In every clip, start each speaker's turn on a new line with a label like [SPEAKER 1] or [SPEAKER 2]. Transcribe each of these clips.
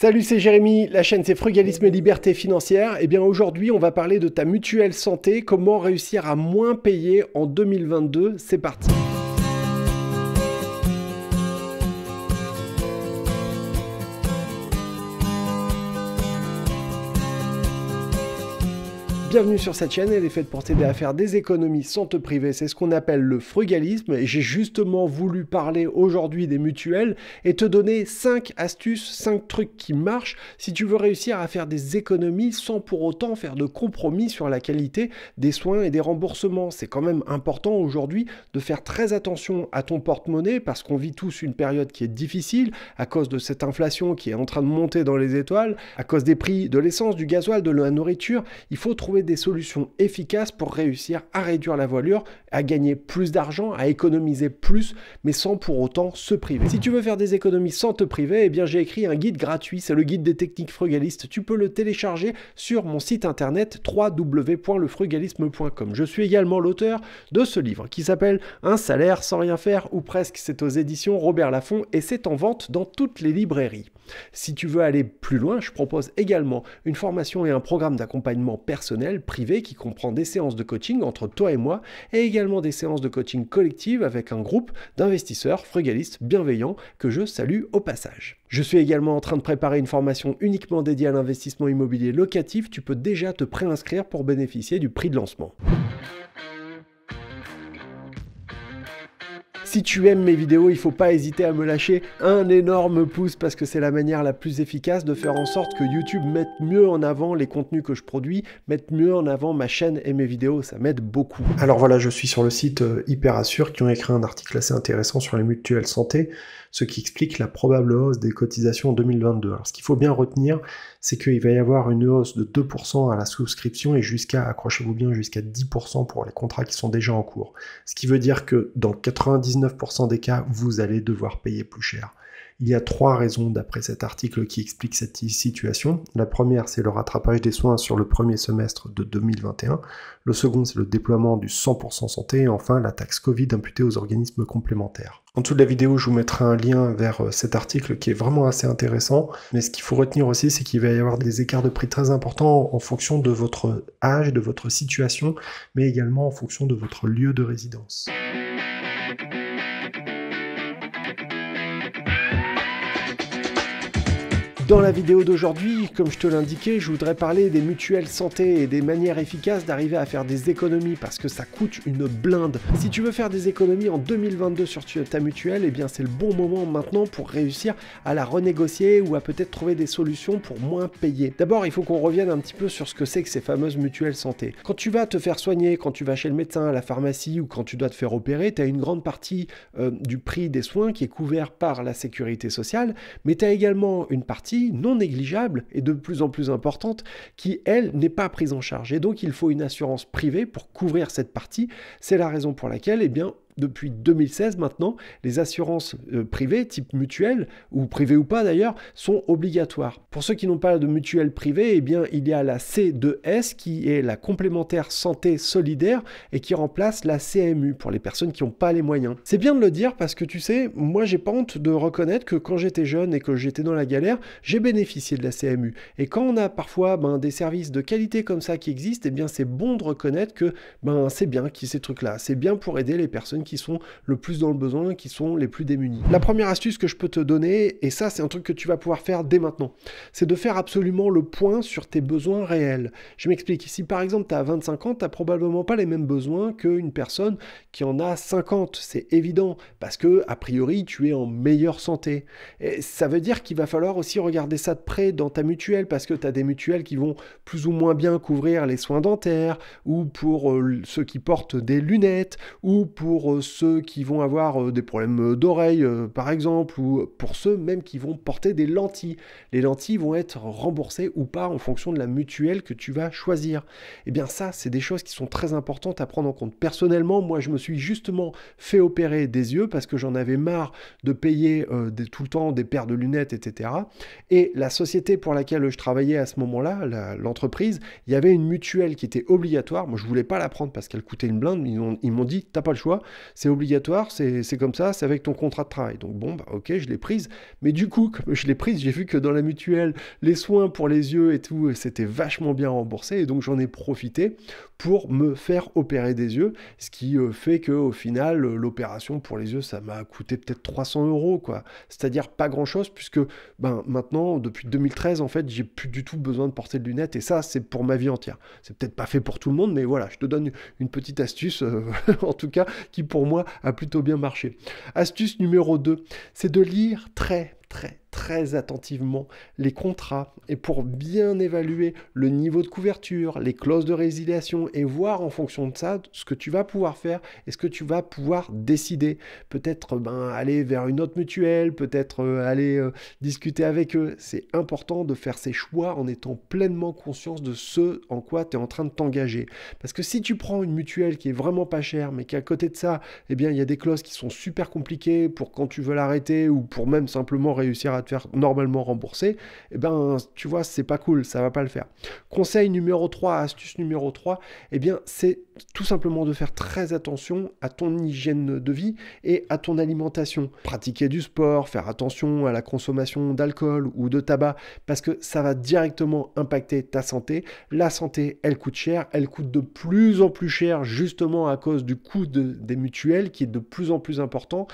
[SPEAKER 1] Salut, c'est Jérémy, la chaîne c'est Frugalisme et Liberté Financière. Et eh bien aujourd'hui, on va parler de ta mutuelle santé, comment réussir à moins payer en 2022. C'est parti. Bienvenue sur cette chaîne, elle est faite pour t'aider à faire des économies sans te priver, c'est ce qu'on appelle le frugalisme et j'ai justement voulu parler aujourd'hui des mutuelles et te donner 5 astuces, 5 trucs qui marchent si tu veux réussir à faire des économies sans pour autant faire de compromis sur la qualité des soins et des remboursements. C'est quand même important aujourd'hui de faire très attention à ton porte-monnaie parce qu'on vit tous une période qui est difficile à cause de cette inflation qui est en train de monter dans les étoiles, à cause des prix de l'essence, du gasoil, de la nourriture. Il faut trouver des solutions efficaces pour réussir à réduire la voilure, à gagner plus d'argent, à économiser plus, mais sans pour autant se priver. Si tu veux faire des économies sans te priver, eh bien j'ai écrit un guide gratuit, c'est le guide des techniques frugalistes. Tu peux le télécharger sur mon site internet www.lefrugalisme.com. Je suis également l'auteur de ce livre qui s'appelle Un salaire sans rien faire ou presque. C'est aux éditions Robert Laffont et c'est en vente dans toutes les librairies. Si tu veux aller plus loin, je propose également une formation et un programme d'accompagnement personnel privé qui comprend des séances de coaching entre toi et moi et également des séances de coaching collectives avec un groupe d'investisseurs frugalistes bienveillants que je salue au passage. Je suis également en train de préparer une formation uniquement dédiée à l'investissement immobilier locatif. Tu peux déjà te préinscrire pour bénéficier du prix de lancement. Si tu aimes mes vidéos, il ne faut pas hésiter à me lâcher un énorme pouce parce que c'est la manière la plus efficace de faire en sorte que YouTube mette mieux en avant les contenus que je produis, mette mieux en avant ma chaîne et mes vidéos, ça m'aide beaucoup. Alors voilà, je suis sur le site euh, Hyper Assure qui ont écrit un article assez intéressant sur les mutuelles santé ce qui explique la probable hausse des cotisations en 2022. Alors, ce qu'il faut bien retenir, c'est qu'il va y avoir une hausse de 2% à la souscription et jusqu'à, accrochez-vous bien, jusqu'à 10% pour les contrats qui sont déjà en cours. Ce qui veut dire que dans 99% des cas, vous allez devoir payer plus cher. Il y a trois raisons d'après cet article qui explique cette situation. La première, c'est le rattrapage des soins sur le premier semestre de 2021. Le second, c'est le déploiement du 100% santé. Et enfin, la taxe Covid imputée aux organismes complémentaires. En dessous de la vidéo, je vous mettrai un lien vers euh, cet article qui est vraiment assez intéressant. Mais ce qu'il faut retenir aussi, c'est qu'il va y avoir des écarts de prix très importants en fonction de votre âge, de votre situation, mais également en fonction de votre lieu de résidence. Dans la vidéo d'aujourd'hui, comme je te l'indiquais, je voudrais parler des mutuelles santé et des manières efficaces d'arriver à faire des économies parce que ça coûte une blinde. Si tu veux faire des économies en 2022 sur ta mutuelle, eh bien c'est le bon moment maintenant pour réussir à la renégocier ou à peut-être trouver des solutions pour moins payer. D'abord, il faut qu'on revienne un petit peu sur ce que c'est que ces fameuses mutuelles santé. Quand tu vas te faire soigner, quand tu vas chez le médecin, à la pharmacie ou quand tu dois te faire opérer, tu as une grande partie euh, du prix des soins qui est couvert par la sécurité sociale, mais tu as également une partie non négligeable et de plus en plus importante qui, elle, n'est pas prise en charge. Et donc, il faut une assurance privée pour couvrir cette partie. C'est la raison pour laquelle, eh bien, depuis 2016 maintenant, les assurances euh, privées, type mutuelle, ou privées ou pas d'ailleurs, sont obligatoires. Pour ceux qui n'ont pas de mutuelle privée, eh bien, il y a la C2S qui est la complémentaire santé solidaire et qui remplace la CMU pour les personnes qui n'ont pas les moyens. C'est bien de le dire parce que tu sais, moi j'ai pas honte de reconnaître que quand j'étais jeune et que j'étais dans la galère, j'ai bénéficié de la CMU. Et quand on a parfois ben, des services de qualité comme ça qui existent, eh bien c'est bon de reconnaître que ben, c'est bien ces trucs-là. C'est bien pour aider les personnes qui sont le plus dans le besoin, qui sont les plus démunis. La première astuce que je peux te donner, et ça c'est un truc que tu vas pouvoir faire dès maintenant, c'est de faire absolument le point sur tes besoins réels. Je m'explique, si par exemple tu as 25 ans, tu n'as probablement pas les mêmes besoins qu'une personne qui en a 50, c'est évident, parce que a priori tu es en meilleure santé. Et ça veut dire qu'il va falloir aussi regarder ça de près dans ta mutuelle, parce que tu as des mutuelles qui vont plus ou moins bien couvrir les soins dentaires, ou pour euh, ceux qui portent des lunettes, ou pour euh, ceux qui vont avoir euh, des problèmes euh, d'oreilles, par exemple, ou pour ceux même qui vont porter des lentilles. Les lentilles vont être remboursées ou pas en fonction de la mutuelle que tu vas choisir. Et eh bien ça, c'est des choses qui sont très importantes à prendre en compte. Personnellement, moi, je me suis justement fait opérer des yeux parce que j'en avais marre de payer tout le temps des paires de lunettes, etc. Et la société pour laquelle je travaillais à ce moment-là, l'entreprise, il y avait une mutuelle qui était obligatoire. Moi, je voulais pas la prendre parce qu'elle coûtait une blinde. Ils m'ont dit, t'as pas le choix, c'est obligatoire, c'est comme ça, c'est avec ton contrat de travail. Donc bon, bah, ok, je l'ai prise. Mais du coup, je l'ai prise, j'ai vu que dans la mutuelle, les soins pour les yeux et tout, c'était vachement bien remboursé. Et donc j'en ai profité pour me faire opérer des yeux. Ce qui euh, fait qu'au final, l'opération pour les yeux, ça m'a coûté peut-être 300 euros, quoi. C'est-à-dire pas grand-chose, puisque ben, maintenant, depuis 2013, en fait, j'ai plus du tout besoin de porter de lunettes. Et ça, c'est pour ma vie entière. C'est peut-être pas fait pour tout le monde, mais voilà, je te donne une petite astuce, euh, en tout cas, qui pour moi a plutôt bien marché. Astuce numéro 2, c'est de lire très très très attentivement les contrats et pour bien évaluer le niveau de couverture, les clauses de résiliation et voir en fonction de ça ce que tu vas pouvoir faire et ce que tu vas pouvoir décider. Peut-être ben, aller vers une autre mutuelle, peut-être euh, aller euh, discuter avec eux. C'est important de faire ces choix en étant pleinement conscience de ce en quoi tu es en train de t'engager. Parce que si tu prends une mutuelle qui est vraiment pas chère, mais qu'à côté de ça, eh bien, il y a des clauses qui sont super compliquées pour quand tu veux l'arrêter ou pour même simplement réussir à te faire normalement rembourser, eh ben, tu vois, c'est pas cool, ça va pas le faire. Conseil numéro 3, astuce numéro 3, eh bien, c'est tout simplement de faire très attention à ton hygiène de vie et à ton alimentation. Pratiquer du sport, faire attention à la consommation d'alcool ou de tabac, parce que ça va directement impacter ta santé. La santé, elle coûte cher, elle coûte de plus en plus cher, justement à cause du coût des mutuelles, qui est de plus en plus important.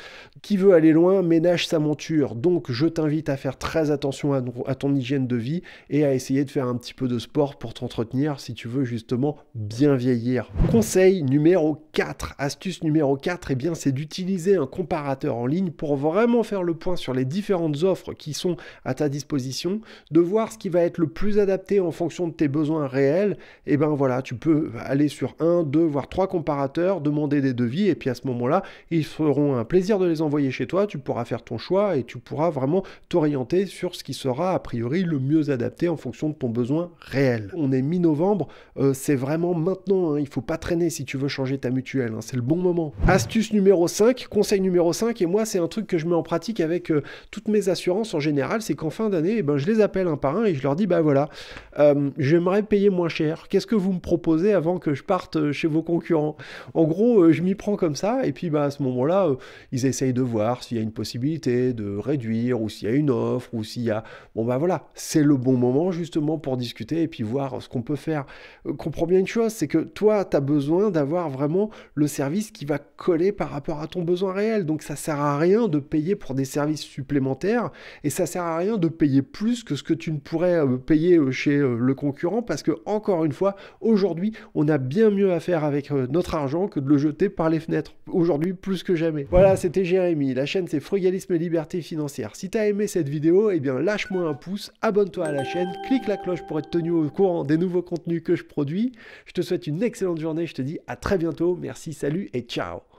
[SPEAKER 1] Qui veut aller loin, ménage sa monture. Donc, je t'invite à faire très attention à, à, ton hygiène de vie et à essayer de faire un petit peu de sport pour t'entretenir si tu veux justement bien vieillir. Conseil numéro 4 4. Astuce numéro 4, et eh bien, c'est d'utiliser un comparateur en ligne pour vraiment faire le point sur les différentes offres qui sont à ta disposition, de voir ce qui va être le plus adapté en fonction de tes besoins réels. Et eh ben voilà, tu peux aller sur un, deux, voire trois comparateurs, demander des devis, et puis à ce moment-là, ils feront un plaisir de les envoyer chez toi. Tu pourras faire ton choix et tu pourras vraiment t'orienter sur ce qui sera a priori le mieux adapté en fonction de ton besoin réel. On est mi-novembre, euh, c'est vraiment maintenant. Hein, il faut pas traîner si tu veux changer ta mutuelle Hein, c'est le bon moment. Astuce numéro 5, conseil numéro 5, et moi, c'est un truc que je mets en pratique avec euh, toutes mes assurances en général, c'est qu'en fin d'année, eh ben, je les appelle un par un et je leur dis, bah voilà, euh, j'aimerais payer moins cher. Qu'est-ce que vous me proposez avant que je parte euh, chez vos concurrents En gros, je m'y prends comme ça, et puis bah, à ce moment-là, ils essayent de voir s'il y a une possibilité de réduire, ou s'il y a une offre, ou s'il y a... Bon bah voilà, c'est le bon moment justement pour discuter et puis voir ce qu'on peut faire. Comprends bien une chose, c'est que toi, tu as besoin d'avoir vraiment le service qui va coller par rapport à ton besoin réel. Donc ça sert à rien de payer pour des services supplémentaires et ça sert à rien de payer plus que ce que tu ne pourrais euh, payer euh, chez euh, le concurrent parce que encore une fois, aujourd'hui, on a bien mieux à faire avec notre argent que de le jeter par les fenêtres. Aujourd'hui, plus que jamais. Voilà, c'était Jérémy. La chaîne c'est Frugalisme et Liberté Financière. Si as aimé cette vidéo, eh bien lâche-moi un pouce, abonne-toi à la chaîne, clique la cloche pour être tenu au courant des nouveaux contenus que je produis. Je te souhaite une excellente journée, je te dis à très bientôt merci, salut et ciao